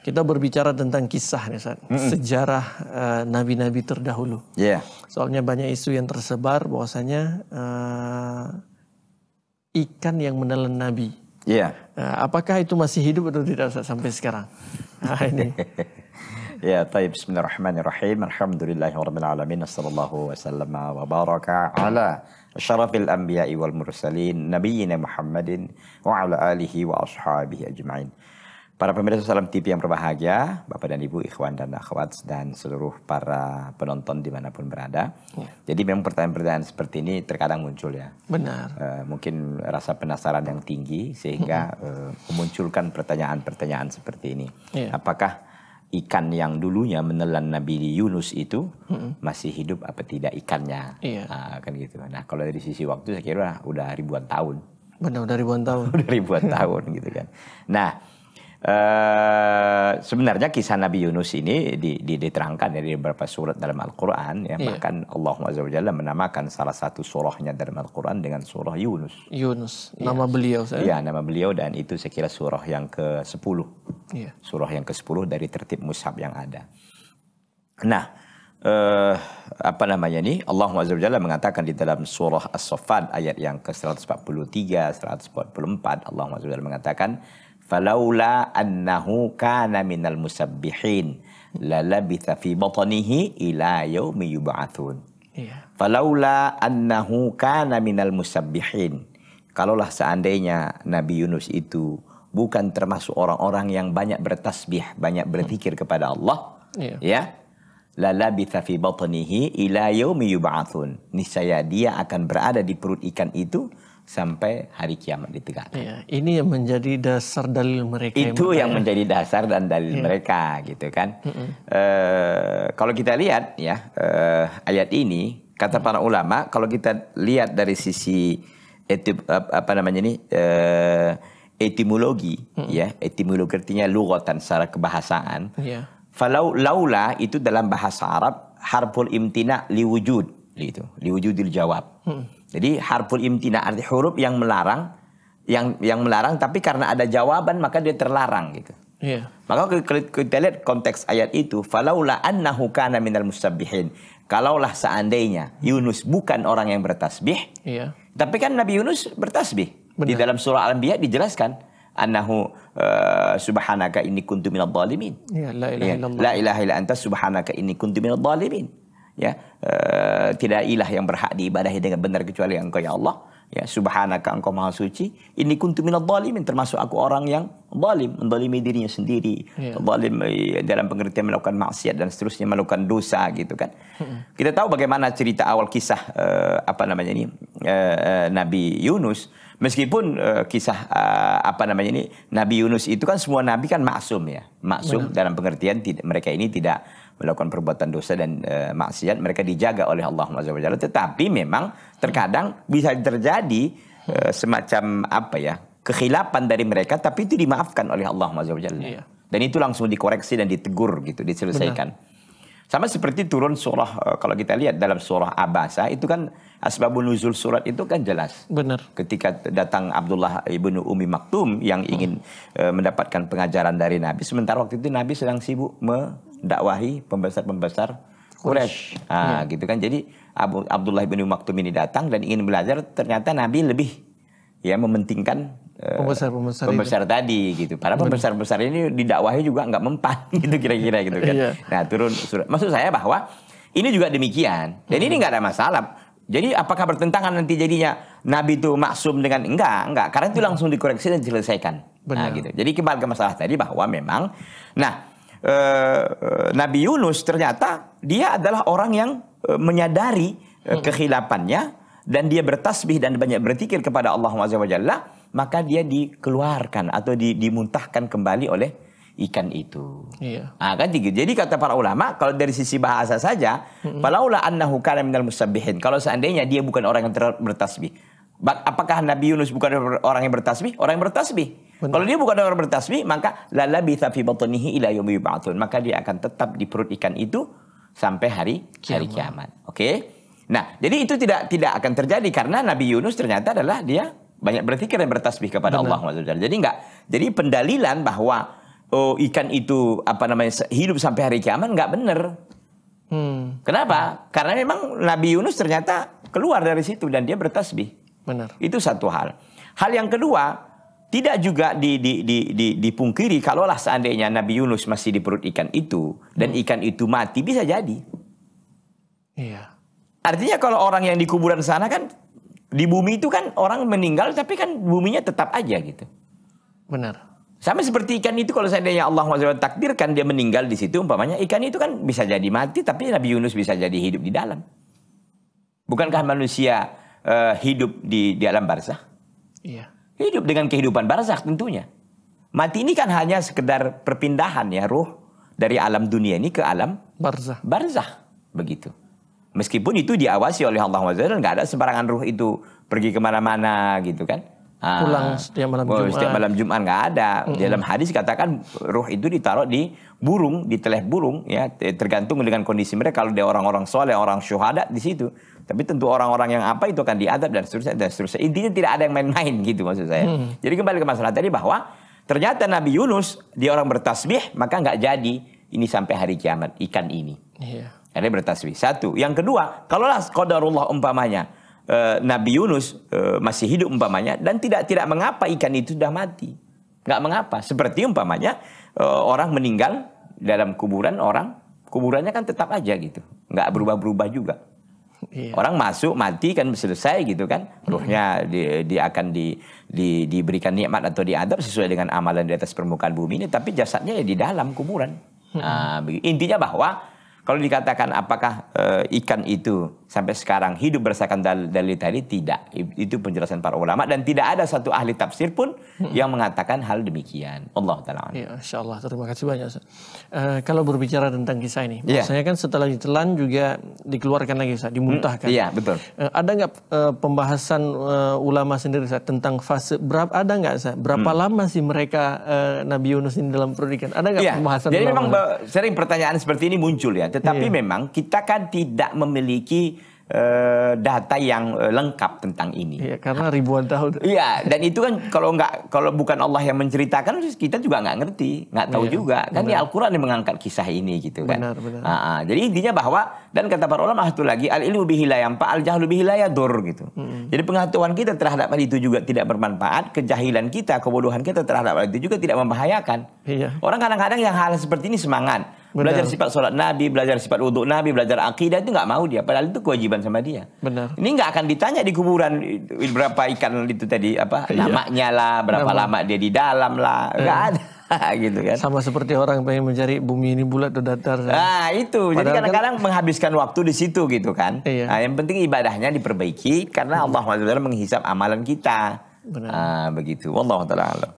kita berbicara tentang kisah nih Ustaz, mm -mm. sejarah eh, nabi-nabi uh, terdahulu. Yeah. Soalnya banyak isu yang tersebar bahwasanya uh, ikan yang menelan nabi. Yeah. Uh, apakah itu masih hidup atau tidak Ustaz sampai sekarang? Nah, ini. ya, taib bismillahirrahmanirrahim. Alhamdulillahirobbilalamin. alamin. Sallallahu wasallam wa baraka ala syarafil anbiya'i wal mursalin Nabiina Muhammadin wa ala alihi wa ashabihi ajma'in. Para pemirsa Salam TV yang berbahagia, Bapak dan Ibu, Ikhwan dan Akhwat, dan seluruh para penonton dimanapun berada. Ya. Jadi memang pertanyaan-pertanyaan seperti ini terkadang muncul ya. Benar. E, mungkin rasa penasaran yang tinggi sehingga e, memunculkan pertanyaan-pertanyaan seperti ini. Ya. Apakah ikan yang dulunya menelan Nabi Yunus itu hmm. masih hidup apa tidak ikannya? Iya. Nah, kan gitu. Nah kalau dari sisi waktu saya kira udah ribuan tahun. Benar, udah ribuan tahun. udah ribuan tahun gitu kan. Nah Eh, sebenarnya kisah Nabi Yunus ini di, di, diterangkan dari beberapa surat dalam Al-Quran ya yeah. bahkan Allah SWT menamakan salah satu surahnya dalam Al-Quran dengan surah Yunus Yunus ya. nama beliau saya ya nama beliau dan itu saya kira surah yang ke 10 yeah. Iya. surah yang ke 10 dari tertib mushab yang ada nah uh, apa namanya ini Allah SWT mengatakan di dalam surah as sofat ayat yang ke 143 144 Allah SWT mengatakan falaula annahu kana minal musabbihin lalabitha fi batanihi ila yaumi yub'atsun. Iya. Falaula annahu kana minal musabbihin. Kalaulah seandainya Nabi Yunus itu bukan termasuk orang-orang yang banyak bertasbih, banyak berzikir kepada Allah, iya. ya. Lalabitha fi batanihi ila yaumi yub'atsun. Niscaya dia akan berada di perut ikan itu sampai hari kiamat ditegakkan. Ya, ini yang menjadi dasar dalil mereka. Itu yang, yang menjadi dasar dan dalil ya. mereka, gitu kan? Mm -mm. E, kalau kita lihat ya e, ayat ini, kata para ulama, kalau kita lihat dari sisi etip, apa namanya ini e, etimologi, mm -mm. ya etimologi artinya lugatan secara kebahasaan. Yeah. laula itu dalam bahasa Arab harful imtina liwujud, gitu, liwujudil jawab. Mm jadi harful imtina arti huruf yang melarang, yang yang melarang tapi karena ada jawaban maka dia terlarang gitu. Yeah. Maka kita lihat konteks ayat itu, falaula annahu kana minal musabbihin. Kalaulah seandainya Yunus bukan orang yang bertasbih, yeah. tapi kan Nabi Yunus bertasbih. Benar. Di dalam surah Al-Anbiya dijelaskan annahu uh, subhanaka inni kuntu minadh dhalimin. Yeah, la ilaha iya. illallah. Yeah. la ilaha illa anta subhanaka inni kuntu minadh dhalimin ya uh, tidak ilah yang berhak diibadahi dengan benar kecuali engkau ya Allah ya subhanaka engkau maha suci ini kuntu minadh zalimin termasuk aku orang yang zalim mendzalimi dirinya sendiri yeah. Iya. dalam pengertian melakukan maksiat dan seterusnya melakukan dosa gitu kan hmm kita tahu bagaimana cerita awal kisah uh, apa namanya ini uh, Nabi Yunus meskipun uh, kisah uh, apa namanya ini Nabi Yunus itu kan semua nabi kan maksum ya maksum dalam pengertian tidak mereka ini tidak melakukan perbuatan dosa dan e, maksiat mereka dijaga oleh Allah Subhanahu tetapi memang terkadang bisa terjadi e, semacam apa ya kekhilafan dari mereka tapi itu dimaafkan oleh Allah Subhanahu iya. dan itu langsung dikoreksi dan ditegur gitu diselesaikan Benar. Sama seperti turun surah eh, kalau kita lihat dalam surah Abasa itu kan asbabun nuzul surat itu kan jelas. Benar. Ketika datang Abdullah ibnu Umi Maktum yang ingin hmm. mendapatkan pengajaran dari Nabi sementara waktu itu Nabi sedang sibuk me dakwahi pembesar-pembesar Quraisy. Ah, ya. gitu kan. Jadi Abu, Abdullah bin Maktum ini datang dan ingin belajar, ternyata Nabi lebih ya mementingkan eh, pembesar-pembesar uh, pembesar tadi gitu. Para pembesar-pembesar ini didakwahi juga nggak mempan gitu kira-kira gitu kan. Ya. Nah, turun surat. Maksud saya bahwa ini juga demikian. Dan ini nggak ada masalah. Jadi apakah bertentangan nanti jadinya Nabi itu maksum dengan enggak, enggak. Karena itu langsung dikoreksi dan diselesaikan. Nah, Benar. Nah, gitu. Jadi kembali ke masalah tadi bahwa memang nah Eh, eh, Nabi Yunus ternyata dia adalah orang yang eh, menyadari hmm. kehilapannya dan dia bertasbih dan banyak berzikir kepada Allah Subhanahu maka dia dikeluarkan atau dimuntahkan kembali oleh ikan itu. Iya. Nah, kan gitu. Jadi kata para ulama kalau dari sisi bahasa saja, hmm. falaula annahu kana minal musabbihin. Kalau seandainya dia bukan orang yang bertasbih. Apakah Nabi Yunus bukan orang yang bertasbih? Orang yang bertasbih. Kalau dia bukan orang bertasbih, maka lala bisa fi ilayu mubatun. Maka dia akan tetap di perut ikan itu sampai hari kiamat. hari kiamat. Oke? Nah, jadi itu tidak tidak akan terjadi karena Nabi Yunus ternyata adalah dia banyak berpikir dan bertasbih kepada Benar. Allah SWT. Jadi enggak jadi pendalilan bahwa oh, ikan itu apa namanya hidup sampai hari kiamat enggak benar. Hmm. Kenapa? Hmm. Karena memang Nabi Yunus ternyata keluar dari situ dan dia bertasbih. Benar. Itu satu hal. Hal yang kedua, tidak juga di, di, di, di, dipungkiri kalaulah seandainya Nabi Yunus masih di perut ikan itu dan hmm. ikan itu mati bisa jadi. Iya. Artinya kalau orang yang di kuburan sana kan di bumi itu kan orang meninggal tapi kan buminya tetap aja gitu. Benar. Sama seperti ikan itu kalau seandainya Allah SWT takdirkan dia meninggal di situ umpamanya ikan itu kan bisa jadi mati tapi Nabi Yunus bisa jadi hidup di dalam. Bukankah manusia uh, hidup di di alam barzah? Iya. Hidup dengan kehidupan barzakh tentunya. Mati ini kan hanya sekedar perpindahan ya ruh dari alam dunia ini ke alam barzakh. Barzakh begitu. Meskipun itu diawasi oleh Allah taala nggak ada sembarangan ruh itu pergi kemana-mana gitu kan. Pulang ah. setiap malam oh, Setiap malam Jumat nggak ada. Mm -mm. Dalam hadis katakan ruh itu ditaruh di burung, di teleh burung ya, tergantung dengan kondisi mereka. Kalau dia orang-orang soleh, orang syuhada di situ. Tapi tentu orang-orang yang apa itu akan diadab dan seterusnya dan seterusnya. Intinya tidak ada yang main-main gitu maksud saya. Mm. Jadi kembali ke masalah tadi bahwa ternyata Nabi Yunus dia orang bertasbih maka nggak jadi ini sampai hari kiamat ikan ini. Iya. Yeah. Karena bertasbih. Satu. Yang kedua, kalaulah qadarullah umpamanya Eh, Nabi Yunus uh, masih hidup umpamanya dan tidak tidak mengapa ikan itu sudah mati. Nggak mengapa. Seperti umpamanya uh, orang meninggal dalam kuburan orang kuburannya kan tetap aja gitu. Nggak berubah-berubah juga. Iya. Orang masuk mati kan selesai gitu kan. Ruhnya di, di akan di, di, diberikan nikmat atau diadab sesuai dengan amalan di atas permukaan bumi ini. Tapi jasadnya ya di dalam kuburan. Nah, intinya bahwa kalau dikatakan apakah e, ikan itu sampai sekarang hidup berdasarkan dal dalil tadi tidak. Itu penjelasan para ulama dan tidak ada satu ahli tafsir pun hmm. yang mengatakan hal demikian. Allah taala. Ya, insya Allah. Terima kasih banyak. Uh, kalau berbicara tentang kisah ini, yeah. maksudnya kan setelah ditelan juga dikeluarkan lagi, Ustaz, dimuntahkan. Hmm, iya, hmm, betul. Uh, ada nggak uh, pembahasan uh, ulama sendiri Ustaz, tentang fase berapa ada nggak Ustaz? Berapa hmm. lama sih mereka uh, Nabi Yunus ini dalam perut Ada nggak yeah. pembahasan? Jadi memang sering pertanyaan seperti ini muncul ya tetapi yeah. memang kita kan tidak memiliki eh, data yang eh, lengkap tentang ini. Iya, karena ribuan tahun. Iya, dan itu kan kalau nggak kalau bukan Allah yang menceritakan kita juga nggak ngerti, nggak tahu iya, juga. Kan benar. Al-Qur'an yang mengangkat kisah ini gitu kan. Benar, benar. Ah, ah. jadi intinya bahwa dan kata para ulama satu lagi al ilmu lebih la pak al jahlu bihi gitu. Mm-hmm. Jadi pengetahuan kita terhadap hal itu juga tidak bermanfaat, kejahilan kita, kebodohan kita terhadap hal itu juga tidak membahayakan. Iya. Orang kadang-kadang yang hal seperti ini semangat. Benar. Belajar sifat sholat Nabi, belajar sifat wudhu Nabi, belajar akidah itu nggak mau dia. Padahal itu kewajiban sama dia. Benar. Ini nggak akan ditanya di kuburan berapa ikan itu tadi apa iya. namanya lah, berapa Nama. lama dia di dalam lah, eh. nggak ada. gitu kan. Sama seperti orang yang pengen mencari bumi ini bulat atau datar. Kan? Nah, itu. Padahal Jadi kan kadang-kadang kan, menghabiskan waktu di situ gitu kan. Iya. Nah, yang penting ibadahnya diperbaiki karena Allah SWT menghisap amalan kita. Benar. Ah, begitu. Wallahu taala